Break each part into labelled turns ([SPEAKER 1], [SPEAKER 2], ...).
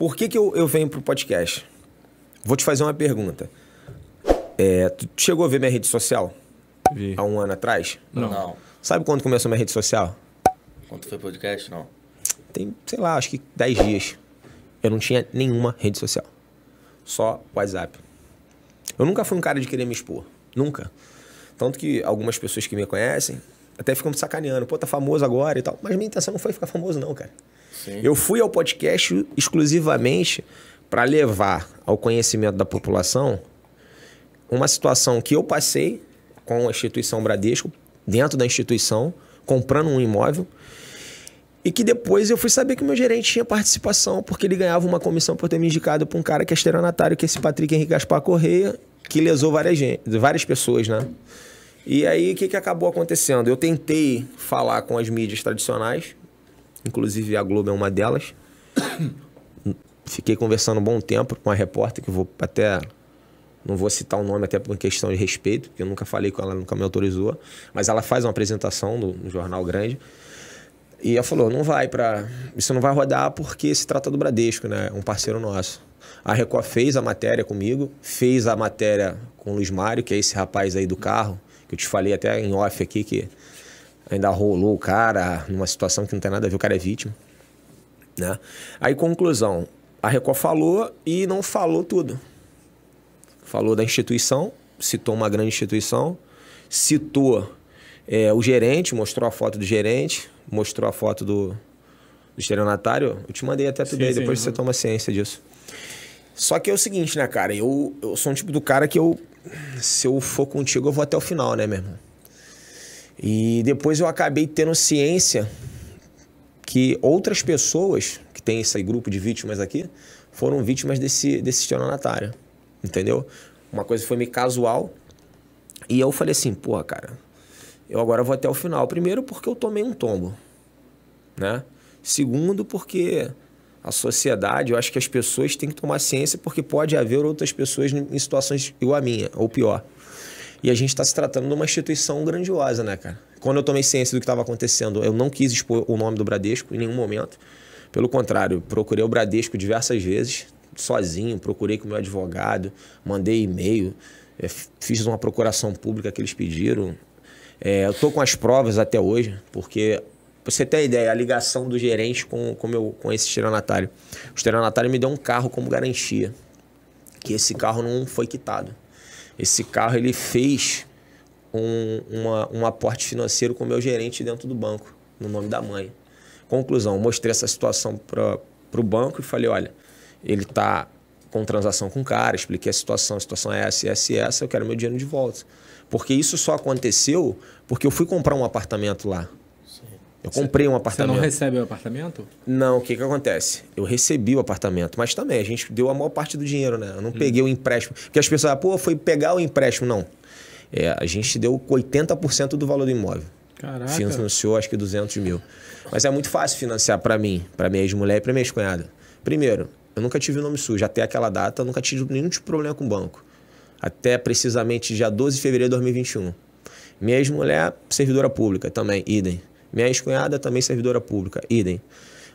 [SPEAKER 1] Por que, que eu, eu venho pro podcast? Vou te fazer uma pergunta. É, tu chegou a ver minha rede social? Vi. Há um ano atrás? Não. não. Sabe quando começou minha rede social? Quando foi podcast? Não. Tem, sei lá, acho que 10 dias. Eu não tinha nenhuma rede social. Só WhatsApp. Eu nunca fui um cara de querer me expor. Nunca. Tanto que algumas pessoas que me conhecem até ficamos sacaneando. Pô, tá famoso agora e tal. Mas minha intenção não foi ficar famoso, não, cara. Sim. Eu fui ao podcast exclusivamente para levar ao conhecimento da população uma situação que eu passei com a instituição Bradesco, dentro da instituição, comprando um imóvel. E que depois eu fui saber que o meu gerente tinha participação, porque ele ganhava uma comissão por ter me indicado para um cara que é estelionatário, que é esse Patrick Henrique Gaspar Correia, que lesou várias, várias pessoas, né? E aí, o que, que acabou acontecendo? Eu tentei falar com as mídias tradicionais, inclusive a Globo é uma delas. Fiquei conversando um bom tempo com uma repórter, que eu vou até. Não vou citar o nome até por questão de respeito, porque eu nunca falei com ela, nunca me autorizou. Mas ela faz uma apresentação no, no jornal grande. E ela falou: não vai para. Isso não vai rodar porque se trata do Bradesco, né? Um parceiro nosso. A Record fez a matéria comigo, fez a matéria com o Luiz Mário, que é esse rapaz aí do carro, que eu te falei até em off aqui que ainda rolou o cara numa situação que não tem nada a ver, o cara é vítima. Né? Aí, conclusão. A Record falou e não falou tudo. Falou da instituição, citou uma grande instituição, citou é, o gerente, mostrou a foto do gerente, mostrou a foto do, do estelionatário. Eu te mandei até tudo sim, aí, depois sim, você toma ciência disso. Só que é o seguinte, né, cara? Eu, eu sou um tipo do cara que eu se eu for contigo, eu vou até o final, né, meu irmão? E depois eu acabei tendo ciência que outras pessoas que tem esse grupo de vítimas aqui foram vítimas desse, desse estelionatário, entendeu? Uma coisa foi meio casual e eu falei assim, porra, cara, eu agora vou até o final. Primeiro porque eu tomei um tombo, né? Segundo porque a sociedade, eu acho que as pessoas têm que tomar ciência porque pode haver outras pessoas em situações igual a minha, ou pior. E a gente está se tratando de uma instituição grandiosa, né, cara? Quando eu tomei ciência do que estava acontecendo, eu não quis expor o nome do Bradesco em nenhum momento. Pelo contrário, procurei o Bradesco diversas vezes, sozinho, procurei com o meu advogado, mandei e-mail, eh, fiz uma procuração pública que eles pediram. É, eu estou com as provas até hoje, porque Pra você ter ideia, a ligação do gerente com, com, meu, com esse tiranatário. O tiranatário me deu um carro como garantia. Que esse carro não foi quitado. Esse carro ele fez um, uma, um aporte financeiro com o meu gerente dentro do banco, no nome da mãe. Conclusão, mostrei essa situação para o banco e falei, olha, ele tá com transação com o cara, expliquei a situação, a situação é essa, essa essa, eu quero meu dinheiro de volta. Porque isso só aconteceu porque eu fui comprar um apartamento lá. Eu comprei um apartamento. Você não recebe o apartamento? Não, o que, que acontece? Eu recebi o apartamento, mas também a gente deu a maior parte do dinheiro, né? Eu não hum. peguei o empréstimo. Porque as pessoas, ah, pô, foi pegar o empréstimo. Não. É, a gente deu 80% do valor do imóvel. Caraca. Financiou acho que 200 mil. Mas é muito fácil financiar para mim, para minha ex-mulher e para minha ex-cunhada. Primeiro, eu nunca tive o nome sujo. Até aquela data, eu nunca tive nenhum tipo de problema com o banco. Até precisamente dia 12 de fevereiro de 2021. Minha ex-mulher, servidora pública também, idem. Minha ex-cunhada também servidora pública, idem.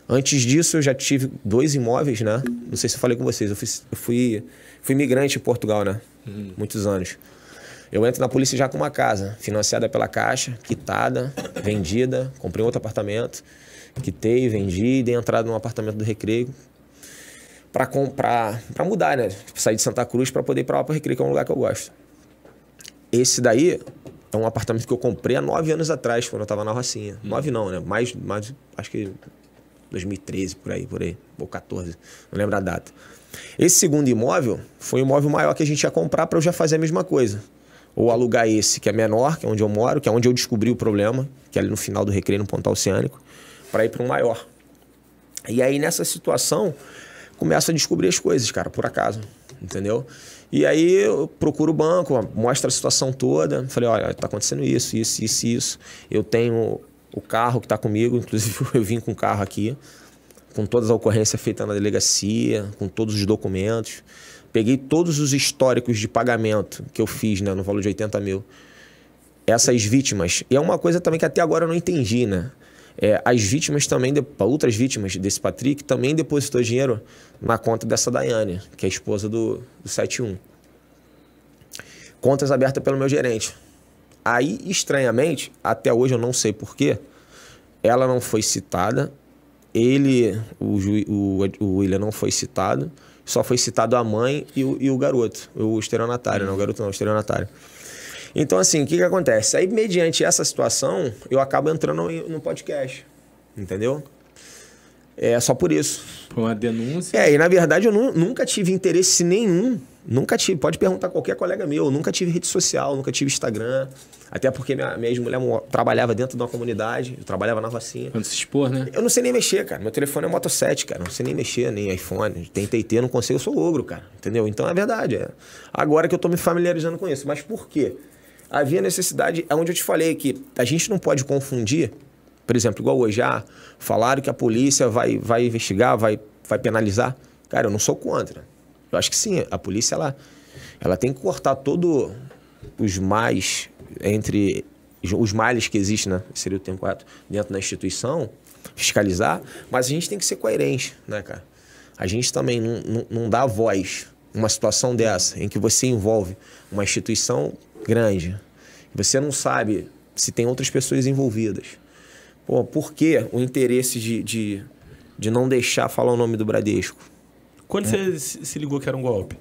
[SPEAKER 1] Antes disso, eu já tive dois imóveis, né? Não sei se eu falei com vocês. Eu fui, eu fui, fui imigrante em Portugal, né? Uhum. Muitos anos. Eu entro na polícia já com uma casa, financiada pela Caixa, quitada, vendida. Comprei outro apartamento, quitei, vendi dei entrada num apartamento do Recreio para comprar, para mudar, né? Tipo, sair de Santa Cruz para poder ir para o Recreio, que é um lugar que eu gosto. Esse daí, é um apartamento que eu comprei há nove anos atrás, quando eu tava na Rocinha. Hum. Nove não, né? Mais, mais, acho que 2013, por aí, por aí. Ou 14, não lembro a data. Esse segundo imóvel foi um imóvel maior que a gente ia comprar para eu já fazer a mesma coisa. Ou alugar esse, que é menor, que é onde eu moro, que é onde eu descobri o problema, que é ali no final do recreio, no Pontal Oceânico, para ir para um maior. E aí, nessa situação, começa a descobrir as coisas, cara, por acaso. Entendeu? E aí eu procuro o banco, mostra a situação toda. Falei, olha, tá acontecendo isso, isso, isso, isso. Eu tenho o carro que tá comigo, inclusive eu vim com o carro aqui, com todas as ocorrências feitas na delegacia, com todos os documentos. Peguei todos os históricos de pagamento que eu fiz, né, no valor de 80 mil. Essas vítimas. E é uma coisa também que até agora eu não entendi, né? É, as vítimas também, outras vítimas desse Patrick, também depositou dinheiro na conta dessa Daiane, que é a esposa do, do 71. Contas abertas pelo meu gerente. Aí, estranhamente, até hoje eu não sei porquê, ela não foi citada, ele, o, ju, o, o William não foi citado, só foi citado a mãe e o, e o garoto, o estelionatário, não né? o garoto não, o então, assim, o que, que acontece? Aí, mediante essa situação, eu acabo entrando no podcast. Entendeu? É só por isso. Por uma denúncia? É, e na verdade eu nu nunca tive interesse nenhum. Nunca tive. Pode perguntar qualquer colega meu. Nunca tive rede social, nunca tive Instagram. Até porque minha, minha mulher trabalhava dentro de uma comunidade. Eu trabalhava na Rocinha. Quando se expor, né? Eu não sei nem mexer, cara. Meu telefone é Moto 7, cara. Não sei nem mexer, nem iPhone. Tentei ter, não consigo. Eu sou ogro, cara. Entendeu? Então é verdade. É. Agora que eu tô me familiarizando com isso. Mas por quê? havia necessidade, é onde eu te falei que a gente não pode confundir, por exemplo, igual hoje, ah, falaram que a polícia vai, vai investigar, vai, vai penalizar. Cara, eu não sou contra. Eu acho que sim, a polícia ela, ela tem que cortar todo os mais entre os males que existem, né? Seria o tempo correto, dentro da instituição, fiscalizar, mas a gente tem que ser coerente, né, cara? A gente também não, não, não dá voz uma situação dessa, em que você envolve uma instituição grande. Você não sabe se tem outras pessoas envolvidas. Pô, por que o interesse de, de, de não deixar falar o nome do Bradesco? Quando é. você se ligou que era um golpe?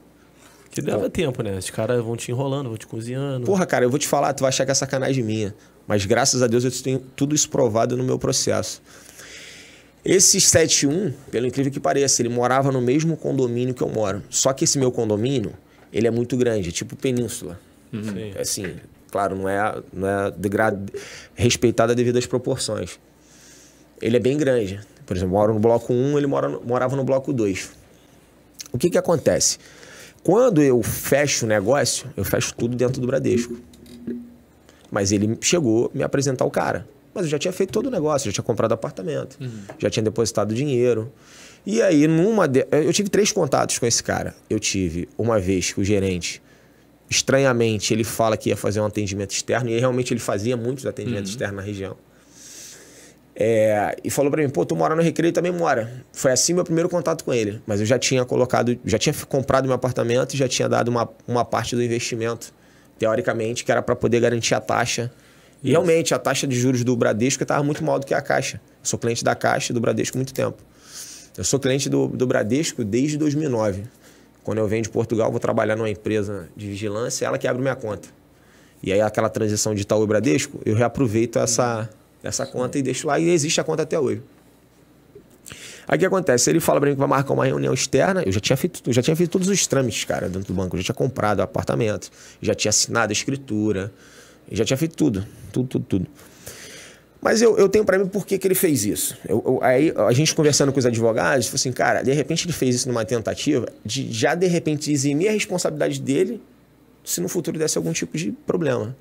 [SPEAKER 1] Que leva tempo, né? Os caras vão te enrolando, vão te cozinhando. Porra, cara, eu vou te falar, tu vai achar que é sacanagem minha. Mas graças a Deus eu tenho tudo isso provado no meu processo. Esse 71, pelo incrível que pareça, ele morava no mesmo condomínio que eu moro. Só que esse meu condomínio, ele é muito grande, é tipo península. Uhum. Assim, claro, não é, não é degrad... respeitada a às proporções. Ele é bem grande. Por exemplo, mora moro no bloco 1, ele mora, morava no bloco 2. O que, que acontece? Quando eu fecho o negócio, eu fecho tudo dentro do Bradesco. Mas ele chegou me apresentar o cara. Mas eu já tinha feito todo o negócio, já tinha comprado apartamento, uhum. já tinha depositado dinheiro. E aí, numa de... eu tive três contatos com esse cara. Eu tive uma vez o gerente estranhamente, ele fala que ia fazer um atendimento externo, e realmente ele fazia muitos atendimentos uhum. externos na região. É, e falou para mim, pô, tu mora no Recreio também mora. Foi assim meu primeiro contato com ele. Mas eu já tinha colocado, já tinha comprado meu apartamento e já tinha dado uma, uma parte do investimento, teoricamente, que era para poder garantir a taxa. E realmente, a taxa de juros do Bradesco estava muito maior do que a Caixa. Eu sou cliente da Caixa do Bradesco há muito tempo. Eu sou cliente do, do Bradesco desde 2009. Quando eu venho de Portugal, vou trabalhar numa empresa de vigilância, ela que abre minha conta. E aí aquela transição de Itaú e Bradesco, eu reaproveito essa, essa conta e deixo lá e existe a conta até hoje. Aí o que acontece? Ele fala para mim que vai marcar uma reunião externa. Eu já tinha feito, já tinha feito todos os trâmites, cara, dentro do banco. Eu já tinha comprado o apartamento, já tinha assinado a escritura, já tinha feito tudo, tudo, tudo, tudo. Mas eu, eu tenho para mim por que, que ele fez isso. Eu, eu, aí a gente conversando com os advogados, falou assim, cara, de repente ele fez isso numa tentativa de já de repente eximir a responsabilidade dele se no futuro desse algum tipo de problema.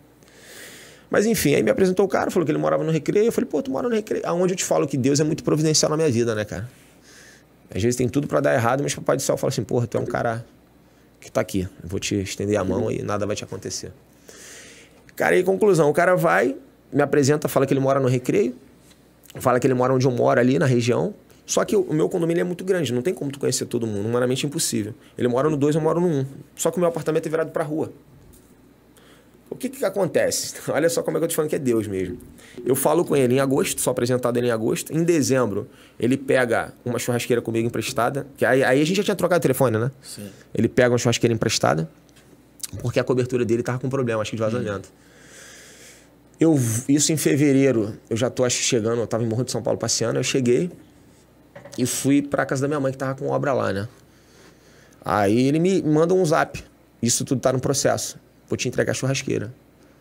[SPEAKER 1] Mas enfim, aí me apresentou o cara, falou que ele morava no Recreio. Eu falei, pô, tu mora no Recreio. Aonde eu te falo que Deus é muito providencial na minha vida, né, cara? Às vezes tem tudo para dar errado, mas papai do céu fala assim, porra, tu é um cara que tá aqui. Eu vou te estender a mão uhum. e nada vai te acontecer. Cara, aí conclusão, o cara vai, me apresenta, fala que ele mora no Recreio, fala que ele mora onde eu moro, ali na região. Só que o meu condomínio é muito grande, não tem como tu conhecer todo mundo, humanamente impossível. Ele mora no 2, eu moro no 1. Um. Só que o meu apartamento é virado pra rua. O que que acontece? Olha só como é que eu te falo que é Deus mesmo. Eu falo com ele em agosto, sou apresentado ele em agosto. Em dezembro, ele pega uma churrasqueira comigo emprestada. Que aí, aí a gente já tinha trocado o telefone, né? Sim. Ele pega uma churrasqueira emprestada, porque a cobertura dele tava com problema, acho que de vazamento. Hum. Eu, isso em fevereiro, eu já tô acho, chegando, eu tava em Morro de São Paulo passeando, eu cheguei e fui para casa da minha mãe que tava com obra lá, né? Aí ele me manda um zap. Isso tudo tá no processo. Vou te entregar a churrasqueira.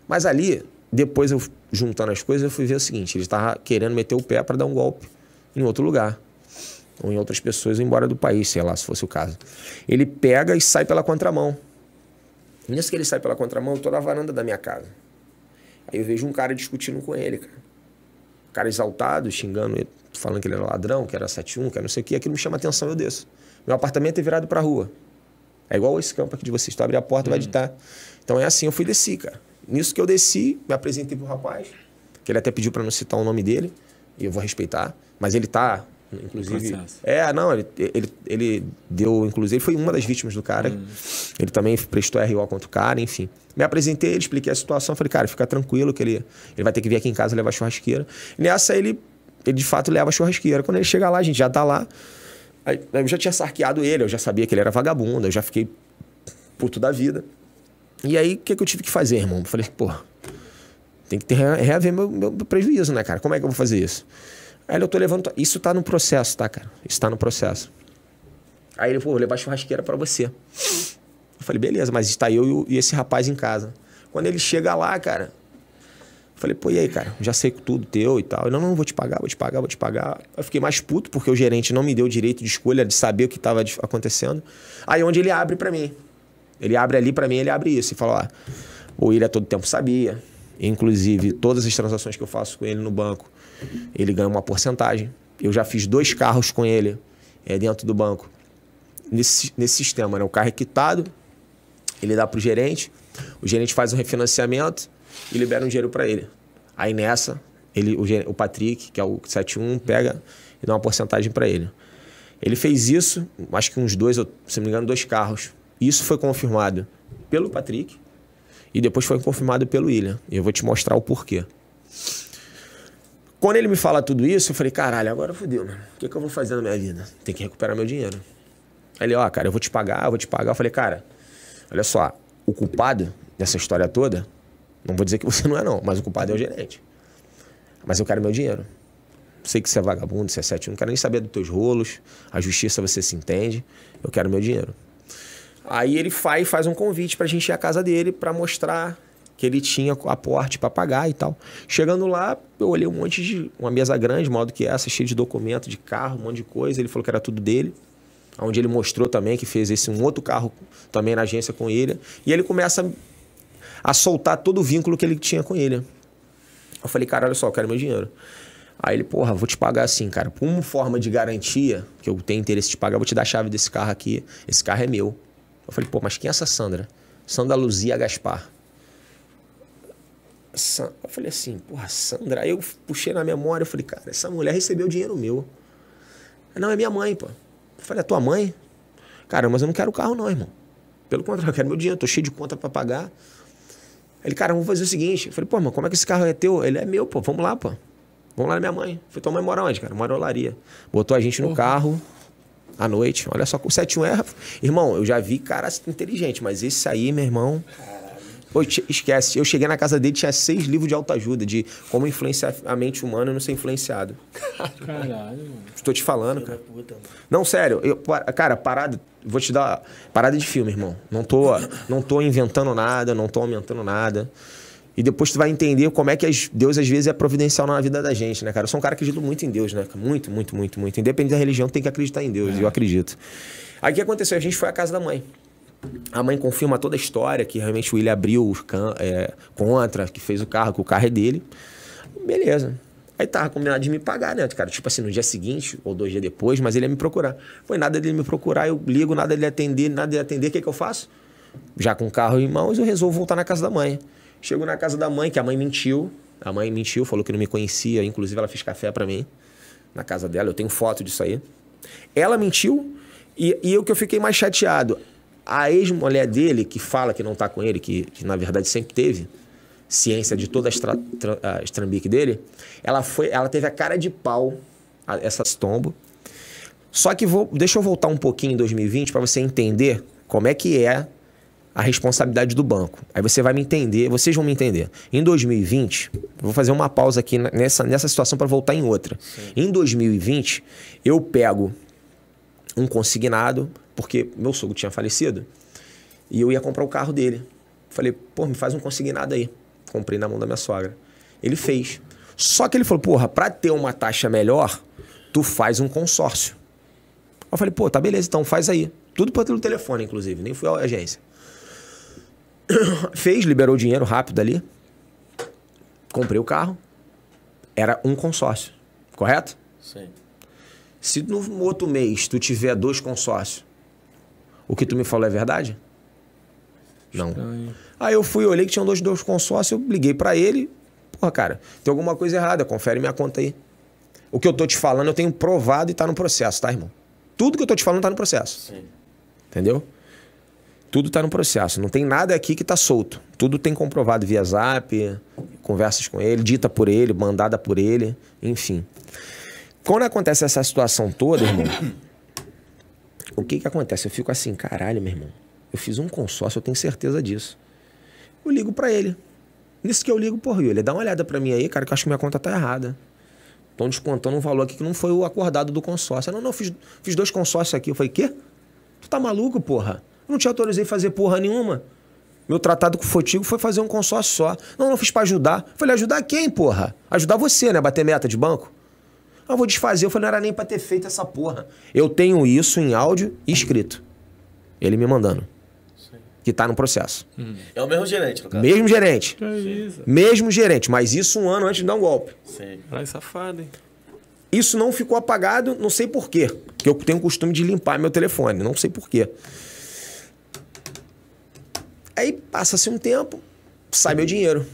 [SPEAKER 1] Mas ali, depois eu juntando as coisas, eu fui ver o seguinte: ele tava querendo meter o pé para dar um golpe em outro lugar. Ou em outras pessoas embora do país, sei lá, se fosse o caso. Ele pega e sai pela contramão. nesse nisso que ele sai pela contramão, eu tô na varanda da minha casa. Aí eu vejo um cara discutindo com ele, cara. O cara exaltado, xingando falando que ele era ladrão, que era 71, que era não sei o que. Aquilo me chama atenção, eu desço. Meu apartamento é virado pra rua. É igual esse campo aqui de vocês. Tu abre a porta, hum. vai uhum. ditar. Então é assim, eu fui desci, cara. Nisso que eu desci, me apresentei pro rapaz, que ele até pediu para não citar o nome dele, e eu vou respeitar. Mas ele tá Inclusive. É, não, ele, ele, ele deu. Inclusive, ele foi uma das vítimas do cara. Hum. Ele também prestou RO contra o cara, enfim. Me apresentei, ele expliquei a situação. Falei, cara, fica tranquilo que ele, ele vai ter que vir aqui em casa levar churrasqueira. Nessa, ele, ele de fato leva churrasqueira. Quando ele chega lá, a gente já tá lá. Aí, eu já tinha sarqueado ele, eu já sabia que ele era vagabundo, eu já fiquei puto da vida. E aí, o que, que eu tive que fazer, irmão? falei, pô, tem que ter, reaver meu, meu prejuízo, né, cara? Como é que eu vou fazer isso? Aí eu tô levando. Isso tá no processo, tá, cara? Isso tá no processo. Aí ele, pô, vou levar churrasqueira para você. Eu falei, beleza, mas está eu e esse rapaz em casa. Quando ele chega lá, cara, Falei, pô, e aí, cara? Já sei tudo teu e tal. Ele, não, não, vou te pagar, vou te pagar, vou te pagar. Eu fiquei mais puto porque o gerente não me deu o direito de escolha de saber o que estava acontecendo. Aí é onde ele abre para mim. Ele abre ali para mim, ele abre isso e fala, ó, o William todo tempo sabia. Inclusive, todas as transações que eu faço com ele no banco, ele ganha uma porcentagem. Eu já fiz dois carros com ele é, dentro do banco. Nesse, nesse sistema, né? O carro é quitado, ele dá para o gerente, o gerente faz um refinanciamento e libera um dinheiro para ele. Aí nessa, ele, o, o Patrick, que é o 71, pega e dá uma porcentagem para ele. Ele fez isso, acho que uns dois, se não me engano, dois carros. Isso foi confirmado pelo Patrick e depois foi confirmado pelo William. Eu vou te mostrar o porquê. Quando ele me fala tudo isso, eu falei, caralho, agora fodeu, mano. O que, que eu vou fazer na minha vida? Tem que recuperar meu dinheiro. Aí ele, ó, oh, cara, eu vou te pagar, eu vou te pagar. Eu falei, cara, olha só, o culpado dessa história toda, não vou dizer que você não é, não, mas o culpado é o gerente. Mas eu quero meu dinheiro. Sei que você é vagabundo, você é sete, não quero nem saber dos teus rolos, a justiça você se entende, eu quero meu dinheiro. Aí ele faz, faz um convite pra gente ir à casa dele para mostrar que ele tinha aporte para pagar e tal. Chegando lá, eu olhei um monte de. uma mesa grande, maior do que essa, cheia de documento, de carro, um monte de coisa. Ele falou que era tudo dele. Onde ele mostrou também que fez esse um outro carro também na agência com ele. E ele começa a soltar todo o vínculo que ele tinha com ele. Eu falei, cara, olha só, eu quero meu dinheiro. Aí ele, porra, vou te pagar assim, cara. Por uma forma de garantia, que eu tenho interesse de pagar, vou te dar a chave desse carro aqui. Esse carro é meu. Eu falei, pô, mas quem é essa Sandra? Sandra Luzia Gaspar eu falei assim, porra, Sandra. Aí eu puxei na memória, eu falei, cara, essa mulher recebeu dinheiro meu. Não, é minha mãe, pô. Eu falei, a é tua mãe? Cara, mas eu não quero o carro não, irmão. Pelo contrário, eu quero meu dinheiro, tô cheio de conta para pagar. Ele, cara, vamos fazer o seguinte. Eu falei, pô, mano, como é que esse carro é teu? Ele é meu, pô, vamos lá, pô. Vamos lá na minha mãe. Foi tua mãe mora onde, cara? Mora olaria. Botou a gente no uhum. carro à noite. Olha só, com o 71 é. Irmão, eu já vi cara inteligente, mas esse aí, meu irmão. Pô, esquece. Eu cheguei na casa dele, tinha seis livros de autoajuda, de como influenciar a mente humana e não ser influenciado. Caralho. Estou te falando, cara. não, sério. Eu, cara, parada... Vou te dar... Parada de filme, irmão. Não tô, não tô inventando nada, não tô aumentando nada. E depois tu vai entender como é que Deus às vezes é providencial na vida da gente, né, cara? Eu sou um cara que acredito muito em Deus, né? Muito, muito, muito, muito. Independente da religião, tem que acreditar em Deus, é. eu acredito. Aí o que aconteceu? A gente foi à casa da mãe. A mãe confirma toda a história, que realmente o William abriu os can, é, contra, que fez o carro, que o carro é dele. Beleza. Aí tava combinado de me pagar, né, cara? Tipo assim, no dia seguinte ou dois dias depois, mas ele ia me procurar. Foi nada dele me procurar, eu ligo, nada dele atender, nada dele atender. O que, é que eu faço? Já com o carro em mãos, eu resolvo voltar na casa da mãe. Chego na casa da mãe, que a mãe mentiu. A mãe mentiu, falou que não me conhecia. Inclusive, ela fez café para mim na casa dela. Eu tenho foto disso aí. Ela mentiu e, e eu que eu fiquei mais chateado. A ex-mulher dele, que fala que não está com ele, que, que, na verdade sempre teve ciência de toda a, estra, tra, a estrambique dele, ela, foi, ela teve a cara de pau, a, essa stombo Só que vou, deixa eu voltar um pouquinho em 2020 para você entender como é que é a responsabilidade do banco. Aí você vai me entender, vocês vão me entender. Em 2020, vou fazer uma pausa aqui nessa, nessa situação para voltar em outra. Sim. Em 2020, eu pego um consignado, porque meu sogro tinha falecido, e eu ia comprar o carro dele. Falei, pô, me faz um consignado aí. Comprei na mão da minha sogra. Ele fez. Só que ele falou, porra, pra ter uma taxa melhor, tu faz um consórcio. Eu falei, pô, tá beleza, então faz aí. Tudo pelo telefone, inclusive, nem fui à agência. Fez, liberou dinheiro rápido ali. Comprei o carro. Era um consórcio, correto? Sim. Se no outro mês tu tiver dois consórcios, o que tu me falou é verdade? Não. Estranho. Aí eu fui, olhei que tinham dois, dois consórcios, eu liguei para ele. Porra, cara, tem alguma coisa errada, confere minha conta aí. O que eu tô te falando, eu tenho provado e tá no processo, tá, irmão? Tudo que eu tô te falando tá no processo. Sim. Entendeu? Tudo tá no processo. Não tem nada aqui que tá solto. Tudo tem comprovado via zap, conversas com ele, dita por ele, mandada por ele, enfim. Quando acontece essa situação toda, irmão. o que que acontece? Eu fico assim, caralho, meu irmão. Eu fiz um consórcio, eu tenho certeza disso. Eu ligo para ele. Nisso que eu ligo, porra, ele dá uma olhada para mim aí, cara, que eu acho que minha conta tá errada. Estão descontando um valor aqui que não foi o acordado do consórcio. Eu, ah, não, não, fiz, fiz dois consórcios aqui. Eu falei, quê? Tu tá maluco, porra? Eu não te autorizei a fazer porra nenhuma. Meu tratado com o Fotigo foi fazer um consórcio só. Não, não fiz para ajudar. Eu falei, ajudar quem, porra? Ajudar você, né? Bater meta de banco. Mas vou desfazer. Eu falei, não era nem pra ter feito essa porra. Eu tenho isso em áudio e escrito. Ele me mandando. Que tá no processo. Hum. É o mesmo gerente, no caso. Mesmo gerente. Que é mesmo gerente. Mas isso um ano antes de dar um golpe. Sim. Ai, safado, hein? Isso não ficou apagado, não sei porquê. Porque eu tenho o costume de limpar meu telefone, não sei porquê. Aí passa-se um tempo, sai meu dinheiro.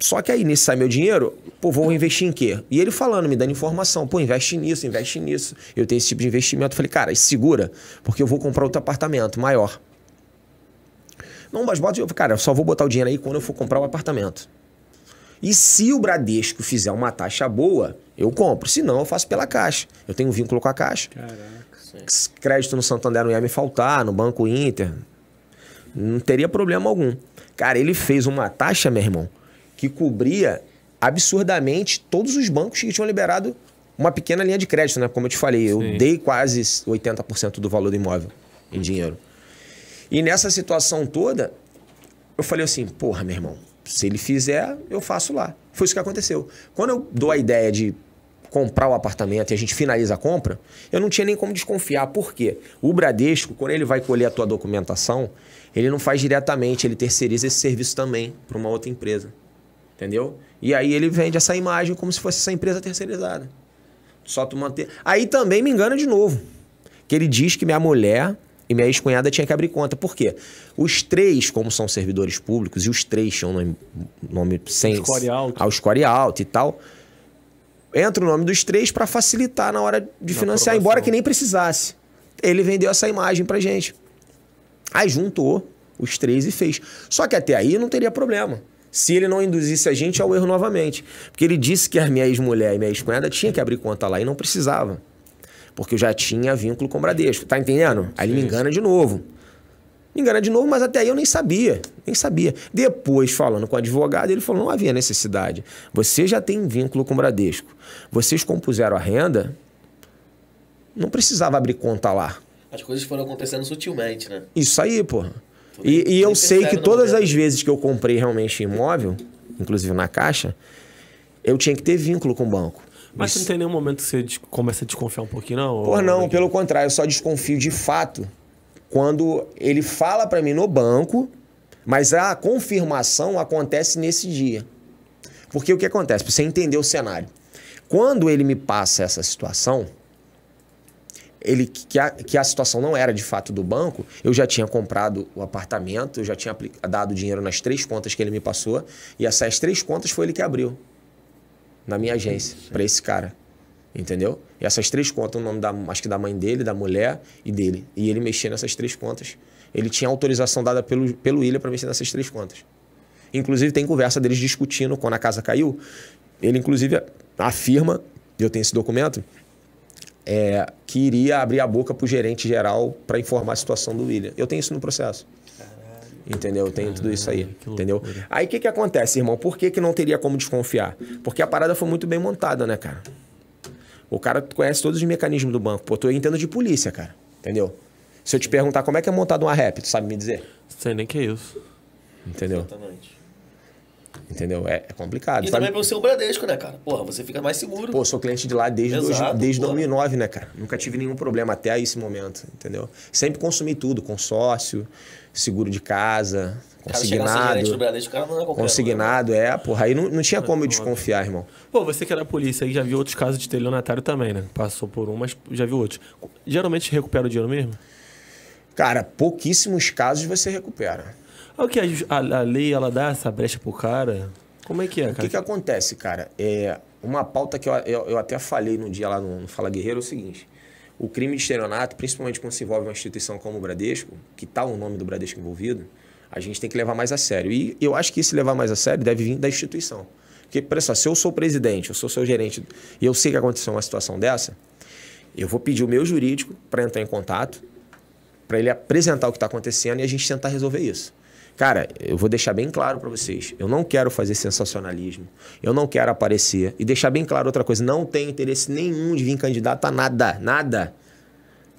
[SPEAKER 1] Só que aí, nesse sai meu dinheiro, pô, vou investir em quê? E ele falando, me dando informação, pô, investe nisso, investe nisso. Eu tenho esse tipo de investimento. Eu falei, cara, segura, porque eu vou comprar outro apartamento maior. Não, mas bota. Cara, eu só vou botar o dinheiro aí quando eu for comprar o um apartamento. E se o Bradesco fizer uma taxa boa, eu compro. Se não, eu faço pela Caixa. Eu tenho um vínculo com a Caixa. Caraca. Sim. Crédito no Santander não ia me faltar, no Banco Inter. Não teria problema algum. Cara, ele fez uma taxa, meu irmão, que cobria absurdamente todos os bancos que tinham liberado uma pequena linha de crédito, né? Como eu te falei, Sim. eu dei quase 80% do valor do imóvel em dinheiro. E nessa situação toda, eu falei assim, porra, meu irmão, se ele fizer, eu faço lá. Foi isso que aconteceu. Quando eu dou a ideia de comprar o apartamento e a gente finaliza a compra, eu não tinha nem como desconfiar. Por quê? O Bradesco, quando ele vai colher a tua documentação, ele não faz diretamente, ele terceiriza esse serviço também para uma outra empresa. Entendeu? E aí ele vende essa imagem como se fosse essa empresa terceirizada. Só tu manter. Aí também me engana de novo. Que ele diz que minha mulher e minha ex-cunhada tinha que abrir conta. Por quê? Os três, como são servidores públicos, e os três tinham nome, nome sem. Score alto. Ao score alto e tal. Entra o nome dos três para facilitar na hora de na financiar, aprovação. embora que nem precisasse. Ele vendeu essa imagem pra gente. Aí juntou os três e fez. Só que até aí não teria problema se ele não induzisse a gente ao erro novamente. Porque ele disse que a minha ex-mulher e minha ex-cunhada tinha que abrir conta lá e não precisava. Porque eu já tinha vínculo com o Bradesco. Tá entendendo? Aí ele me engana de novo. Me engana de novo, mas até aí eu nem sabia. Nem sabia. Depois, falando com o advogado, ele falou: não havia necessidade. Você já tem vínculo com o Bradesco. Vocês compuseram a renda, não precisava abrir conta lá. As coisas foram acontecendo sutilmente, né? Isso aí, porra. E, e eu sei que todas as vezes que eu comprei realmente imóvel, inclusive na Caixa, eu tinha que ter vínculo com o banco. Mas Isso. não tem nenhum momento que você começa a desconfiar um pouquinho, não? Pô, não, ou... pelo contrário, eu só desconfio de fato quando ele fala para mim no banco, mas a confirmação acontece nesse dia. Porque o que acontece? Pra você entender o cenário. Quando ele me passa essa situação, ele que a, que a situação não era de fato do banco, eu já tinha comprado o apartamento, eu já tinha dado dinheiro nas três contas que ele me passou, e essas três contas foi ele que abriu na minha agência, para esse cara. Entendeu? E essas três contas, o nome da, acho que da mãe dele, da mulher e dele. E ele mexia nessas três contas. Ele tinha autorização dada pelo, pelo William para mexer nessas três contas. Inclusive, tem conversa deles discutindo quando a casa caiu. Ele, inclusive, afirma, eu tenho esse documento, é, que iria abrir a boca para o gerente geral para informar a situação do William. Eu tenho isso no processo. Entendeu? Eu tenho tudo isso aí. Entendeu? Aí o que, que acontece, irmão? Por que, que não teria como desconfiar? Porque a parada foi muito bem montada, né, cara? O cara conhece todos os mecanismos do banco. Pô, tu entendo de polícia, cara. Entendeu? Se eu te perguntar como é que é montado uma rap, tu sabe me dizer? Sei nem que é isso. Entendeu? Exatamente. Entendeu? É, é complicado. E sabe? também pelo seu Bradesco, né, cara? Porra, você fica mais seguro. Pô, sou cliente de lá desde, Exato, dois, desde 2009, né, cara? Nunca tive nenhum problema até esse momento, entendeu? Sempre consumi tudo, consórcio, seguro de casa, Consignado. Cara, Bradesco, é consignado, né? é, porra. Aí não, não tinha como eu desconfiar, irmão. Pô, você que era é polícia aí já viu outros casos de telionatário também, né? Passou por um, mas já viu outros. Geralmente recupera o dinheiro mesmo? Cara, pouquíssimos casos você recupera. É o que a, a, lei ela dá essa brecha pro cara? Como é que é, cara? O que, que acontece, cara? É uma pauta que eu, eu, eu até falei num dia lá no, no Fala Guerreiro é o seguinte. O crime de estelionato, principalmente quando se envolve uma instituição como o Bradesco, que está o nome do Bradesco envolvido, a gente tem que levar mais a sério. E eu acho que esse levar mais a sério deve vir da instituição. Porque, por exemplo, se eu sou presidente, eu sou seu gerente, e eu sei que aconteceu uma situação dessa, eu vou pedir o meu jurídico para entrar em contato, para ele apresentar o que está acontecendo e a gente tentar resolver isso. Cara, eu vou deixar bem claro para vocês. Eu não quero fazer sensacionalismo. Eu não quero aparecer. E deixar bem claro outra coisa: não tenho interesse nenhum de vir candidato a nada. Nada.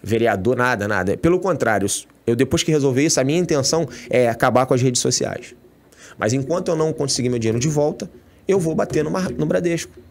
[SPEAKER 1] Vereador, nada, nada. Pelo contrário, eu depois que resolver isso, a minha intenção é acabar com as redes sociais. Mas enquanto eu não conseguir meu dinheiro de volta, eu vou bater no, no Bradesco.